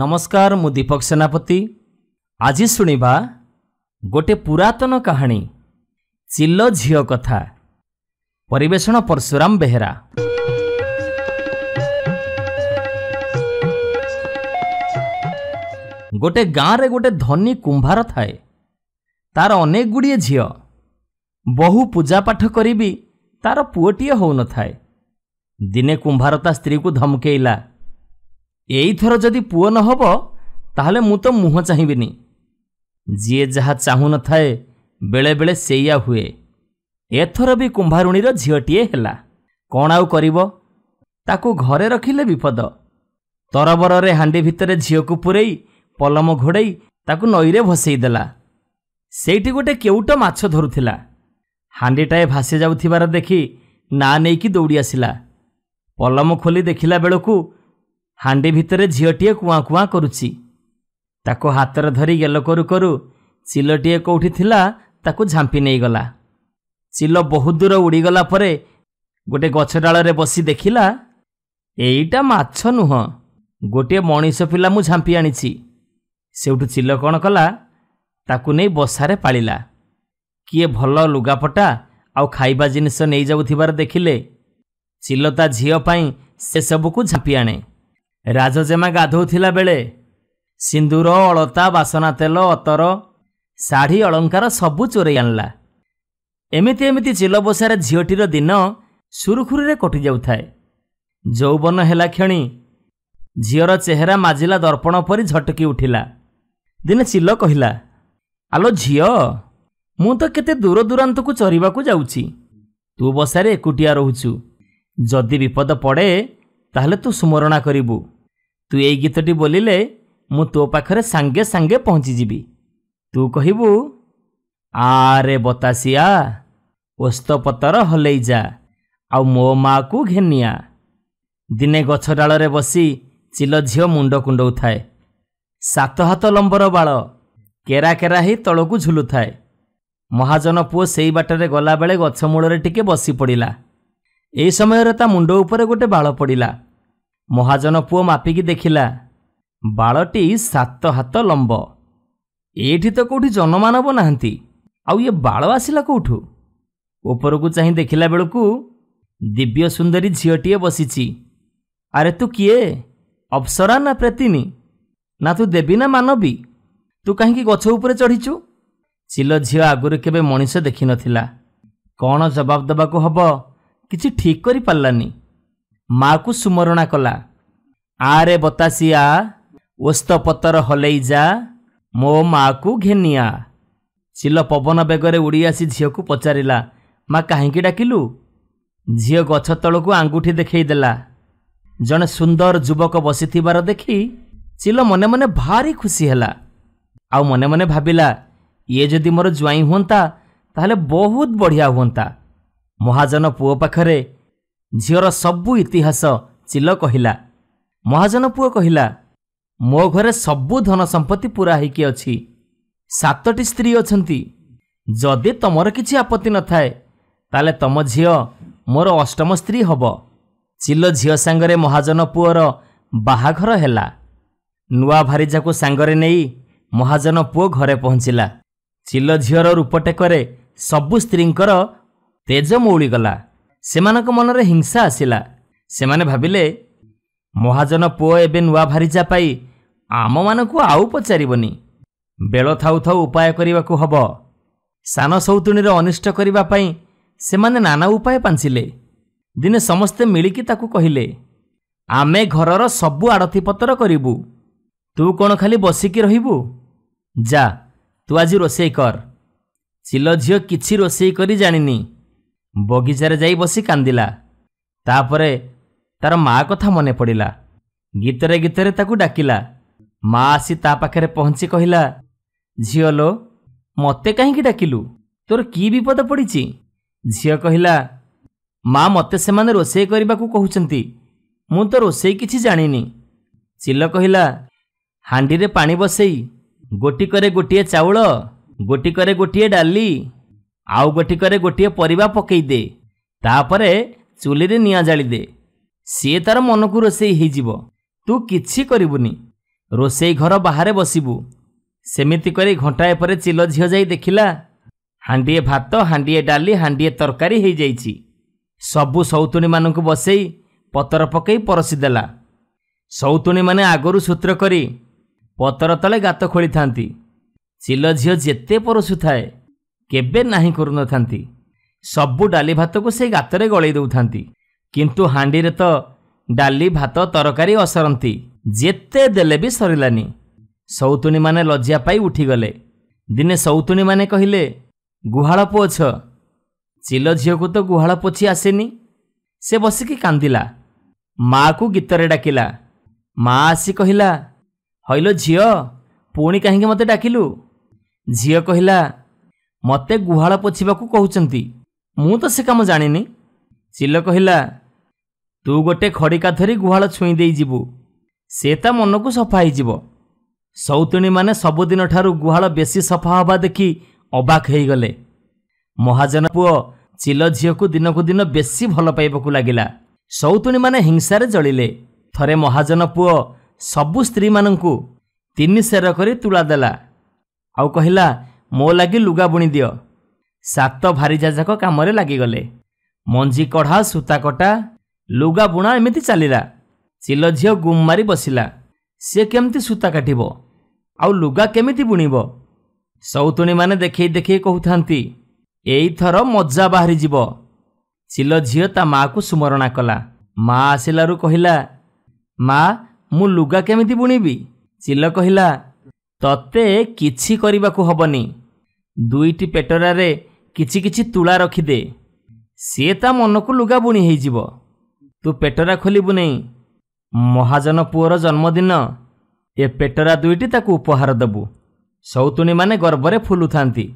ନମସ୍କାର ମୁଁ ଦୀପକ ସେନାପତି ଆଜି ଶୁଣିବା ଗୋଟିଏ ପୁରାତନ କାହାଣୀ ଚିଲ ଝିଅ କଥା ପରିବେଷଣ ପରଶୁରାମ ବେହେରା ଗୋଟିଏ ଗାଁରେ ଗୋଟିଏ ଧନୀ କୁମ୍ଭାର ଥାଏ ତାର ଅନେକ ଗୁଡ଼ିଏ ଝିଅ ବହୁ ପୂଜାପାଠ କରିବି ତାର ପୁଅଟିଏ ହେଉନଥାଏ ଦିନେ କୁମ୍ଭାର ତା ସ୍ତ୍ରୀକୁ ଧମକେଇଲା ଏଇଥର ଯଦି ପୁଅ ନ ହେବ ତାହେଲେ ମୁଁ ତ ମୁହଁ ଚାହିଁବିନି ଯିଏ ଯାହା ଚାହୁଁନଥାଏ ବେଳେବେଳେ ସେଇଆ ହୁଏ ଏଥର ବି କୁମ୍ଭାରୁଣୀର ଝିଅଟିଏ ହେଲା କ'ଣ ଆଉ କରିବ ତାକୁ ଘରେ ରଖିଲେ ବିପଦ ତରବରରେ ହାଣ୍ଡି ଭିତରେ ଝିଅକୁ ପୂରେଇ ପଲମ ଘୋଡ଼ାଇ ତାକୁ ନଈରେ ଭସେଇ ଦେଲା ସେଇଠି ଗୋଟେ କେଉଟ ମାଛ ଧରୁଥିଲା ହାଣ୍ଡିଟାଏ ଭାସି ଯାଉଥିବାର ଦେଖି ନା ନେଇକି ଦୌଡ଼ି ଆସିଲା ପଲମ ଖୋଲି ଦେଖିଲା ବେଳକୁ ହାଣ୍ଡି ଭିତରେ ଝିଅଟିଏ କୁଆଁ କୁଆଁ କରୁଛି ତାକୁ ହାତରେ ଧରି ଗେଲ କରୁ କରୁ ଚିଲଟିଏ କେଉଁଠି ଥିଲା ତାକୁ ଝାମ୍ପି ନେଇଗଲା ଚିଲ ବହୁତ ଦୂର ଉଡ଼ିଗଲା ପରେ ଗୋଟିଏ ଗଛ ଡାଳରେ ବସି ଦେଖିଲା ଏଇଟା ମାଛ ନୁହଁ ଗୋଟିଏ ମଣିଷ ପିଲା ମୁଁ ଝାମ୍ପି ଆଣିଛି ସେଉଠୁ ଚିଲ କ'ଣ କଲା ତାକୁ ନେଇ ବସାରେ ପାଳିଲା କିଏ ଭଲ ଲୁଗାପଟା ଆଉ ଖାଇବା ଜିନିଷ ନେଇଯାଉଥିବାର ଦେଖିଲେ ଚିଲ ତା ଝିଅ ପାଇଁ ସେସବୁକୁ ଝାମ୍ପି ଆଣେ ରାଜଜେମା ଗାଧୋଉଥିଲା ବେଳେ ସିନ୍ଦୁର ଅଳତା ବାସନା ତେଲ ଅତର ଶାଢ଼ୀ ଅଳଙ୍କାର ସବୁ ଚୋରେଇ ଆଣିଲା ଏମିତି ଏମିତି ଚିଲ ବସାରେ ଝିଅଟିର ଦିନ ସୁରୁଖୁରୁରେ କଟିଯାଉଥାଏ ଯୌବନ ହେଲା କ୍ଷଣି ଝିଅର ଚେହେରା ମାଜିଲା ଦର୍ପଣ ପରି ଝଟକି ଉଠିଲା ଦିନେ ଚିଲ କହିଲା ଆଲୋ ଝିଅ ମୁଁ ତ କେତେ ଦୂର ଦୂରାନ୍ତକୁ ଚରିବାକୁ ଯାଉଛି ତୁ ବସାରେ ଏକୁଟିଆ ରହୁଛୁ ଯଦି ବିପଦ ପଡ଼େ ତାହେଲେ ତୁ ସ୍ମରଣା କରିବୁ ତୁ ଏଇ ଗୀତଟି ବୋଲିଲେ ମୁଁ ତୋ ପାଖରେ ସାଙ୍ଗେ ସାଙ୍ଗେ ପହଞ୍ଚିଯିବି ତୁ କହିବୁ ଆରେ ବତାସିଆ ଓସ୍ତପତର ହଲେଇ ଯା ଆଉ ମୋ ମାଆକୁ ଘେନିଆ ଦିନେ ଗଛ ଡାଳରେ ବସି ଚିଲ ଝିଅ ମୁଣ୍ଡ କୁଣ୍ଡଉଥାଏ ସାତ ହାତ ଲମ୍ବର ବାଳ କେରା କେରା ହେଇ ତଳକୁ ଝୁଲୁଥାଏ ମହାଜନ ପୁଅ ସେଇ ବାଟରେ ଗଲାବେଳେ ଗଛ ମୂଳରେ ଟିକେ ବସି ପଡ଼ିଲା ଏହି ସମୟରେ ତା ମୁଣ୍ଡ ଉପରେ ଗୋଟେ ବାଳ ପଡ଼ିଲା ମହାଜନ ପୁଅ ମାପିକି ଦେଖିଲା ବାଳଟି ସାତ ହାତ ଲମ୍ବ ଏଇଠି ତ କେଉଁଠି ଜନମାନବ ନାହାନ୍ତି ଆଉ ଇଏ ବାଳ ଆସିଲା କେଉଁଠୁ ଉପରକୁ ଚାହିଁ ଦେଖିଲା ବେଳକୁ ଦିବ୍ୟ ସୁନ୍ଦରୀ ଝିଅଟିଏ ବସିଛି ଆରେ ତୁ କିଏ ଅପ୍ସରା ନା ପ୍ରେତିନି ନା ତୁ ଦେବୀ ନା ମାନବୀ ତୁ କାହିଁକି ଗଛ ଉପରେ ଚଢ଼ିଛୁ ଚିଲ ଝିଅ ଆଗରୁ କେବେ ମଣିଷ ଦେଖିନଥିଲା କ'ଣ ଜବାବ ଦେବାକୁ ହେବ କିଛି ଠିକ୍ କରିପାରିଲାନି ମା'କୁ ସୁମରଣା କଲା ଆରେ ବତାସିଆ ଓସ୍ତପତର ହଲେଇ ଯା ମୋ ମା'କୁ ଘେନିଆ ଚିଲ ପବନ ବେଗରେ ଉଡ଼ି ଆସି ଝିଅକୁ ପଚାରିଲା ମା' କାହିଁକି ଡାକିଲୁ ଝିଅ ଗଛ ତଳକୁ ଆଙ୍ଗୁଠି ଦେଖେଇଦେଲା ଜଣେ ସୁନ୍ଦର ଯୁବକ ବସିଥିବାର ଦେଖି ଚିଲ ମନେ ମନେ ଭାରି ଖୁସି ହେଲା ଆଉ ମନେ ମନେ ଭାବିଲା ଇଏ ଯଦି ମୋର ଜ୍ୱାଇଁ ହୁଅନ୍ତା ତାହେଲେ ବହୁତ ବଢ଼ିଆ ହୁଅନ୍ତା ମହାଜନ ପୁଅ ପାଖରେ ଝିଅର ସବୁ ଇତିହାସ ଚିଲ କହିଲା ମହାଜନ ପୁଅ କହିଲା ମୋ ଘରେ ସବୁ ଧନ ସମ୍ପତ୍ତି ପୂରା ହୋଇକି ଅଛି ସାତଟି ସ୍ତ୍ରୀ ଅଛନ୍ତି ଯଦି ତମର କିଛି ଆପତ୍ତି ନଥାଏ ତାହେଲେ ତମ ଝିଅ ମୋର ଅଷ୍ଟମ ସ୍ତ୍ରୀ ହେବ ଚିଲ ଝିଅ ସାଙ୍ଗରେ ମହାଜନ ପୁଅର ବାହାଘର ହେଲା ନୂଆ ଭାରିଜାକୁ ସାଙ୍ଗରେ ନେଇ ମହାଜନ ପୁଅ ଘରେ ପହଞ୍ଚିଲା ଚିଲ ଝିଅର ରୂପଟେକରେ ସବୁ ସ୍ତ୍ରୀଙ୍କର ତେଜ ମଉଳିଗଲା ସେମାନଙ୍କ ମନରେ ହିଂସା ଆସିଲା ସେମାନେ ଭାବିଲେ ମହାଜନ ପୁଅ ଏବେ ନୂଆ ଭାରିଚା ପାଇ ଆମମାନଙ୍କୁ ଆଉ ପଚାରିବନି ବେଳ ଥାଉ ଥାଉ ଉପାୟ କରିବାକୁ ହେବ ସାନ ସୌତୁଣୀର ଅନିଷ୍ଟ କରିବା ପାଇଁ ସେମାନେ ନାନା ଉପାୟ ପାଞ୍ଚିଲେ ଦିନେ ସମସ୍ତେ ମିଳିକି ତାକୁ କହିଲେ ଆମେ ଘରର ସବୁ ଆଡ଼ତିପତ୍ର କରିବୁ ତୁ କ'ଣ ଖାଲି ବସିକି ରହିବୁ ଯା ତୁ ଆଜି ରୋଷେଇ କର ଚିଲ ଝିଅ କିଛି ରୋଷେଇ କରି ଜାଣିନି ବଗିଚାରେ ଯାଇ ବସି କାନ୍ଦିଲା ତାପରେ ତା'ର ମା' କଥା ମନେ ପଡ଼ିଲା ଗୀତରେ ଗୀତରେ ତାକୁ ଡାକିଲା ମା' ଆସି ତା ପାଖରେ ପହଞ୍ଚି କହିଲା ଝିଅ ଲୋ ମୋତେ କାହିଁକି ଡାକିଲୁ ତୋର କି ବିପଦ ପଡ଼ିଛି ଝିଅ କହିଲା ମା' ମୋତେ ସେମାନେ ରୋଷେଇ କରିବାକୁ କହୁଛନ୍ତି ମୁଁ ତ ରୋଷେଇ କିଛି ଜାଣିନି ଚିଲ କହିଲା ହାଣ୍ଡିରେ ପାଣି ବସେଇ ଗୋଟିକରେ ଗୋଟିଏ ଚାଉଳ ଗୋଟିକରେ ଗୋଟିଏ ଡାଲି ଆଉ ଗୋଟିକରେ ଗୋଟିଏ ପରିବା ପକାଇ ଦେ ତାପରେ ଚୁଲିରେ ନିଆଁ ଜାଳି ଦେ ସିଏ ତାର ମନକୁ ରୋଷେଇ ହୋଇଯିବ ତୁ କିଛି କରିବୁନି ରୋଷେଇ ଘର ବାହାରେ ବସିବୁ ସେମିତି କରି ଘଣ୍ଟାଏ ପରେ ଚିଲ ଝିଅ ଯାଇ ଦେଖିଲା ହାଣ୍ଡିଏ ଭାତ ହାଣ୍ଡିଏ ଡାଲି ହାଣ୍ଡିଏ ତରକାରୀ ହୋଇଯାଇଛି ସବୁ ସୌତୁଣୀମାନଙ୍କୁ ବସେଇ ପତର ପକାଇ ପରଶିଦେଲା ସୌତୁଣୀମାନେ ଆଗରୁ ସୂତ୍ର କରି ପତର ତଳେ ଗାତ ଖୋଳିଥାନ୍ତି ଚିଲ ଝିଅ ଯେତେ ପରଶୁଥାଏ କେବେ ନାହିଁ କରୁନଥାନ୍ତି ସବୁ ଡାଲି ଭାତକୁ ସେ ଗାତରେ ଗଳେଇ ଦେଉଥାନ୍ତି କିନ୍ତୁ ହାଣ୍ଡିରେ ତ ଡାଲି ଭାତ ତରକାରୀ ଅସରନ୍ତି ଯେତେ ଦେଲେ ବି ସରିଲାନି ସୌତୁଣୀମାନେ ଲଜ୍ଜା ପାଇ ଉଠିଗଲେ ଦିନେ ସୌତୁଣୀମାନେ କହିଲେ ଗୁହାଳ ପୁଅଛ ଚିଲ ଝିଅକୁ ତ ଗୁହାଳ ପୋଛି ଆସେନି ସେ ବସିକି କାନ୍ଦିଲା ମା'କୁ ଗୀତରେ ଡାକିଲା ମା ଆସି କହିଲା ହଇଲୋ ଝିଅ ପୁଣି କାହିଁକି ମୋତେ ଡାକିଲୁ ଝିଅ କହିଲା ମୋତେ ଗୁହାଳ ପୋଛିବାକୁ କହୁଛନ୍ତି ମୁଁ ତ ସେ କାମ ଜାଣିନି ଚିଲ କହିଲା ତୁ ଗୋଟେ ଖଡ଼ିକା ଧରି ଗୁହାଳ ଛୁଇଁ ଦେଇଯିବୁ ସେ ତା ମନକୁ ସଫା ହୋଇଯିବ ସୌତୁଣୀମାନେ ସବୁଦିନଠାରୁ ଗୁହାଳ ବେଶୀ ସଫା ହେବା ଦେଖି ଅବାକ୍ ହୋଇଗଲେ ମହାଜନ ପୁଅ ଚିଲ ଝିଅକୁ ଦିନକୁ ଦିନ ବେଶୀ ଭଲ ପାଇବାକୁ ଲାଗିଲା ସୌତୁଣୀମାନେ ହିଂସାରେ ଜଳିଲେ ଥରେ ମହାଜନ ପୁଅ ସବୁ ସ୍ତ୍ରୀମାନଙ୍କୁ ତିନି ସେର କରି ତୁଳା ଦେଲା ଆଉ କହିଲା ମୋ ଲାଗି ଲୁଗା ବୁଣିଦିଅ ସାତ ଭାରିଜାଯାକ କାମରେ ଲାଗିଗଲେ ମଞ୍ଜି କଢ଼ା ସୂତାକଟା ଲୁଗା ବୁଣା ଏମିତି ଚାଲିଲା ଚିଲ ଝିଅ ଗୁମ୍ ମାରି ବସିଲା ସିଏ କେମିତି ସୂତା କାଟିବ ଆଉ ଲୁଗା କେମିତି ବୁଣିବ ସୌତୁଣୀମାନେ ଦେଖେଇ ଦେଖେଇ କହୁଥାନ୍ତି ଏଇଥର ମଜା ବାହାରିଯିବ ଚିଲ ଝିଅ ତା ମାଆକୁ ସ୍ମରଣା କଲା ମା ଆସିଲାରୁ କହିଲା ମା ମୁଁ ଲୁଗା କେମିତି ବୁଣିବି ଚିଲ କହିଲା ତତେ କିଛି କରିବାକୁ ହେବନି ଦୁଇଟି ପେଟରାରେ କିଛି କିଛି ତୁଳା ରଖିଦେ ସିଏ ତା ମନକୁ ଲୁଗା ବୁଣି ହେଇଯିବ ତୁ ପେଟରା ଖୋଲିବୁ ନାହିଁ ମହାଜନ ପୁଅର ଜନ୍ମଦିନ ଏ ପେଟରା ଦୁଇଟି ତାକୁ ଉପହାର ଦେବୁ ସୌତୁଣୀମାନେ ଗର୍ବରେ ଫୁଲୁଥାନ୍ତି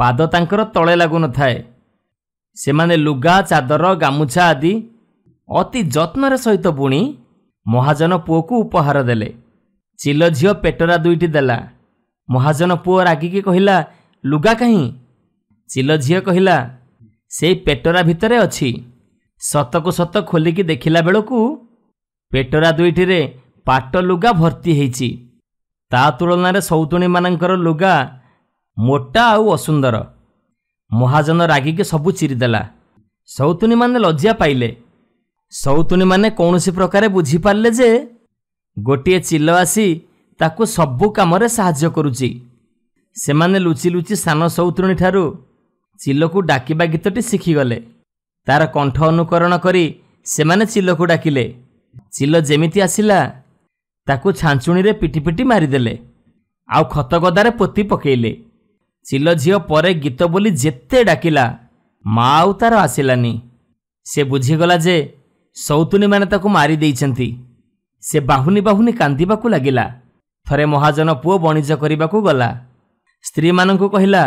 ପାଦ ତାଙ୍କର ତଳେ ଲାଗୁନଥାଏ ସେମାନେ ଲୁଗା ଚାଦର ଗାମୁଛା ଆଦି ଅତି ଯତ୍ନର ସହିତ ବୁଣି ମହାଜନ ପୁଅକୁ ଉପହାର ଦେଲେ ଚିଲ ଝିଅ ପେଟରା ଦୁଇଟି ଦେଲା ମହାଜନ ପୁଅ ରାଗିକି କହିଲା ଲୁଗା କାହିଁ ଚିଲ ଝିଅ କହିଲା ସେଇ ପେଟରା ଭିତରେ ଅଛି ସତକୁ ସତ ଖୋଲିକି ଦେଖିଲା ବେଳକୁ ପେଟରା ଦୁଇଟିରେ ପାଟ ଲୁଗା ଭର୍ତ୍ତି ହେଇଛି ତା ତୁଳନାରେ ସଉତୁଣୀମାନଙ୍କର ଲୁଗା ମୋଟା ଆଉ ଅସୁନ୍ଦର ମହାଜନ ରାଗିକି ସବୁ ଚିରିଦେଲା ସଉତୁଣୀମାନେ ଲଜ୍ଜା ପାଇଲେ ସଉତୁଣୀମାନେ କୌଣସି ପ୍ରକାରେ ବୁଝିପାରିଲେ ଯେ ଗୋଟିଏ ଚିଲ ଆସି ତାକୁ ସବୁ କାମରେ ସାହାଯ୍ୟ କରୁଛି ସେମାନେ ଲୁଚି ଲୁଚି ସାନ ସୌତୃଣୀଠାରୁ ଚିଲକୁ ଡାକିବା ଗୀତଟି ଶିଖିଗଲେ ତା'ର କଣ୍ଠ ଅନୁକରଣ କରି ସେମାନେ ଚିଲକୁ ଡାକିଲେ ଚିଲ ଯେମିତି ଆସିଲା ତାକୁ ଛାଞ୍ଚୁଣିରେ ପିଟି ପିଟି ମାରିଦେଲେ ଆଉ ଖତଗଦାରେ ପୋତି ପକେଇଲେ ଚିଲ ଝିଅ ପରେ ଗୀତ ବୋଲି ଯେତେ ଡାକିଲା ମା ଆଉ ତା'ର ଆସିଲାନି ସେ ବୁଝିଗଲା ଯେ ସୌତୁନିମାନେ ତାକୁ ମାରିଦେଇଛନ୍ତି ସେ ବାହୁନି ବାହୁନି କାନ୍ଦିବାକୁ ଲାଗିଲା ଥରେ ମହାଜନ ପୁଅ ବଣିଜ କରିବାକୁ ଗଲା ସ୍ତ୍ରୀମାନଙ୍କୁ କହିଲା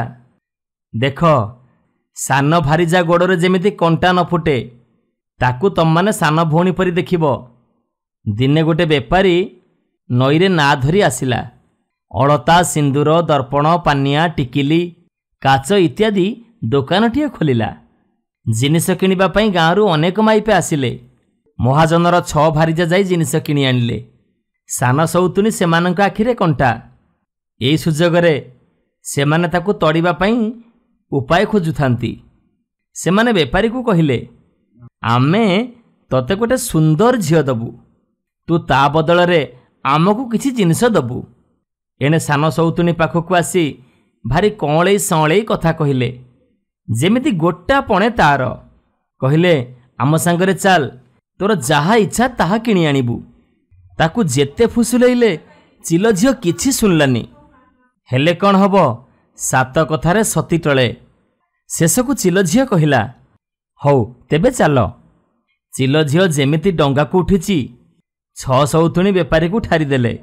ଦେଖ ସାନ ଭାରିଜା ଗୋଡ଼ରେ ଯେମିତି କଣ୍ଟା ନ ଫୁଟେ ତାକୁ ତମମାନେ ସାନ ଭଉଣୀ ପରି ଦେଖିବ ଦିନେ ଗୋଟେ ବେପାରୀ ନଈରେ ନାଁ ଧରି ଆସିଲା ଅଳତା ସିନ୍ଦୁର ଦର୍ପଣ ପାନିଆ ଟିକିଲି କାଚ ଇତ୍ୟାଦି ଦୋକାନଟିଏ ଖୋଲିଲା ଜିନିଷ କିଣିବା ପାଇଁ ଗାଁରୁ ଅନେକ ମାଇପେ ଆସିଲେ ମହାଜନର ଛଅ ଭାରିଜା ଯାଇ ଜିନିଷ କିଣି ଆଣିଲେ ସାନ ସଉତୁନି ସେମାନଙ୍କ ଆଖିରେ କଣ୍ଟା ଏଇ ସୁଯୋଗରେ ସେମାନେ ତାକୁ ତଡ଼ିବା ପାଇଁ ଉପାୟ ଖୋଜୁଥାନ୍ତି ସେମାନେ ବେପାରୀକୁ କହିଲେ ଆମେ ତୋତେ ଗୋଟେ ସୁନ୍ଦର ଝିଅ ଦେବୁ ତୁ ତା ବଦଳରେ ଆମକୁ କିଛି ଜିନିଷ ଦେବୁ ଏଣେ ସାନ ସୌତୁଣୀ ପାଖକୁ ଆସି ଭାରି କଅଁଳେଇ ସଅଁଳେଇ କଥା କହିଲେ ଯେମିତି ଗୋଟା ପଣେ ତାର କହିଲେ ଆମ ସାଙ୍ଗରେ ଚାଲ ତୋର ଯାହା ଇଚ୍ଛା ତାହା କିଣି ଆଣିବୁ ତାକୁ ଯେତେ ଫୁସୁଲେଇଲେ ଚିଲ ଝିଅ କିଛି ଶୁଣିଲାନି ହେଲେ କ'ଣ ହେବ ସାତ କଥାରେ ସତୀ ଟଳେ ଶେଷକୁ ଚିଲଝିଅ କହିଲା ହଉ ତେବେ ଚାଲ ଚିଲଝିଅ ଯେମିତି ଡଙ୍ଗାକୁ ଉଠିଛି ଛଅ ସଉତୁଣୀ ବେପାରୀକୁ ଠାରିଦେଲେ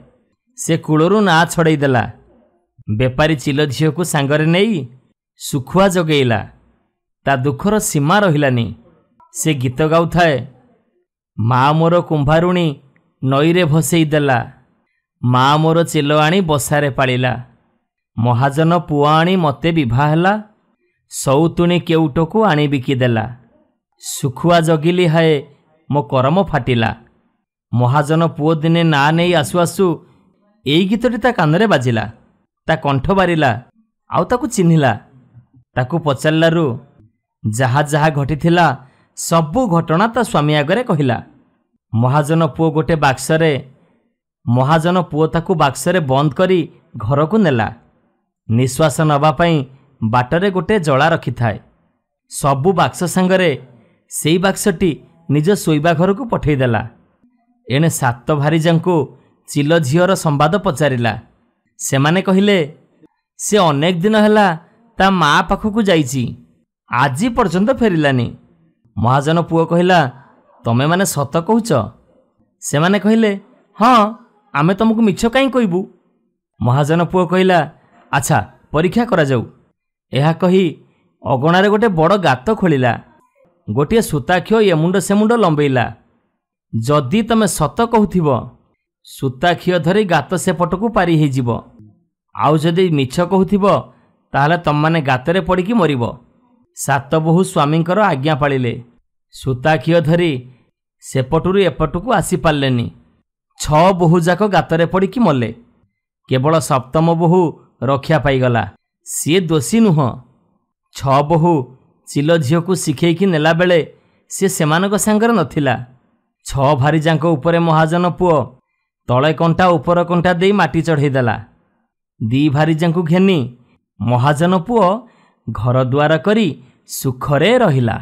ସେ କୂଳରୁ ନାଁ ଛଡ଼େଇଦେଲା ବେପାରୀ ଚିଲଝିଅକୁ ସାଙ୍ଗରେ ନେଇ ଶୁଖୁଆ ଜଗେଇଲା ତା ଦୁଃଖର ସୀମା ରହିଲାନି ସେ ଗୀତ ଗାଉଥାଏ ମା' ମୋର କୁମ୍ଭାରୁଣୀ ନଈରେ ଭସେଇ ଦେଲା ମା' ମୋର ଚିଲ ଆଣି ବସାରେ ପାଳିଲା ମହାଜନ ପୁଅ ଆଣି ମୋତେ ବିଭା ହେଲା ସୌତୁଣୀ କେଉଟକୁ ଆଣି ବିକି ଦେଲା ଶୁଖୁଆ ଜଗିଲି ହାଏ ମୋ କରମ ଫାଟିଲା ମହାଜନ ପୁଅ ଦିନେ ନାଁ ନେଇ ଆସୁ ଆସୁ ଏଇ ଗୀତଟି ତା କାନରେ ବାଜିଲା ତା କଣ୍ଠ ବାରିଲା ଆଉ ତାକୁ ଚିହ୍ନିଲା ତାକୁ ପଚାରିଲାରୁ ଯାହା ଯାହା ଘଟିଥିଲା ସବୁ ଘଟଣା ତା ସ୍ୱାମୀ ଆଗରେ କହିଲା ମହାଜନ ପୁଅ ଗୋଟେ ବାକ୍ସରେ ମହାଜନ ପୁଅ ତାକୁ ବାକ୍ସରେ ବନ୍ଦ କରି ଘରକୁ ନେଲା ନିଶ୍ୱାସ ନେବା ପାଇଁ ବାଟରେ ଗୋଟିଏ ଜଳା ରଖିଥାଏ ସବୁ ବାକ୍ସ ସାଙ୍ଗରେ ସେଇ ବାକ୍ସଟି ନିଜ ଶୋଇବା ଘରକୁ ପଠାଇଦେଲା ଏଣେ ସାତ ଭାରିଜାଙ୍କୁ ଚିଲ ଝିଅର ସମ୍ବାଦ ପଚାରିଲା ସେମାନେ କହିଲେ ସେ ଅନେକ ଦିନ ହେଲା ତା ମା' ପାଖକୁ ଯାଇଛି ଆଜି ପର୍ଯ୍ୟନ୍ତ ଫେରିଲାନି ମହାଜନ ପୁଅ କହିଲା ତମେମାନେ ସତ କହୁଛ ସେମାନେ କହିଲେ ହଁ ଆମେ ତୁମକୁ ମିଛ କାହିଁ କହିବୁ ମହାଜନ ପୁଅ କହିଲା ଆଚ୍ଛା ପରୀକ୍ଷା କରାଯାଉ ଏହା କହି ଅଗଣାରେ ଗୋଟିଏ ବଡ଼ ଗାତ ଖୋଳିଲା ଗୋଟିଏ ସୂତାକ୍ଷ ଏମୁଣ୍ଡ ସେମୁଣ୍ଡ ଲମ୍ବେଇଲା ଯଦି ତୁମେ ସତ କହୁଥିବ ସୂତାକ୍ଷ ଧରି ଗାତ ସେପଟକୁ ପାରି ହୋଇଯିବ ଆଉ ଯଦି ମିଛ କହୁଥିବ ତାହେଲେ ତୁମମାନେ ଗାତରେ ପଡ଼ିକି ମରିବ ସାତ ବୋହୂ ସ୍ୱାମୀଙ୍କର ଆଜ୍ଞା ପାଳିଲେ ସୂତାକ୍ଷ ଧରି ସେପଟରୁ ଏପଟକୁ ଆସିପାରିଲେନି ଛଅ ବୋହୂଯାକ ଗାତରେ ପଡ଼ିକି ମଲେ କେବଳ ସପ୍ତମ ବୋହୂ ରକ୍ଷା ପାଇଗଲା ସିଏ ଦୋଷୀ ନୁହଁ ଛଅ ବୋହୂ ଚିଲ ଝିଅକୁ ଶିଖେଇକି ନେଲାବେଳେ ସିଏ ସେମାନଙ୍କ ସାଙ୍ଗରେ ନଥିଲା ଛଅ ଭାରିଜାଙ୍କ ଉପରେ ମହାଜନ ପୁଅ ତଳେ କଣ୍ଟା ଉପର କଣ୍ଟା ଦେଇ ମାଟି ଚଢ଼େଇଦେଲା ଦୁଇ ଭାରିଜାଙ୍କୁ ଘେନି ମହାଜନ ପୁଅ ଘର ଘରଦୁଆର କରି ସୁଖରେ ରହିଲା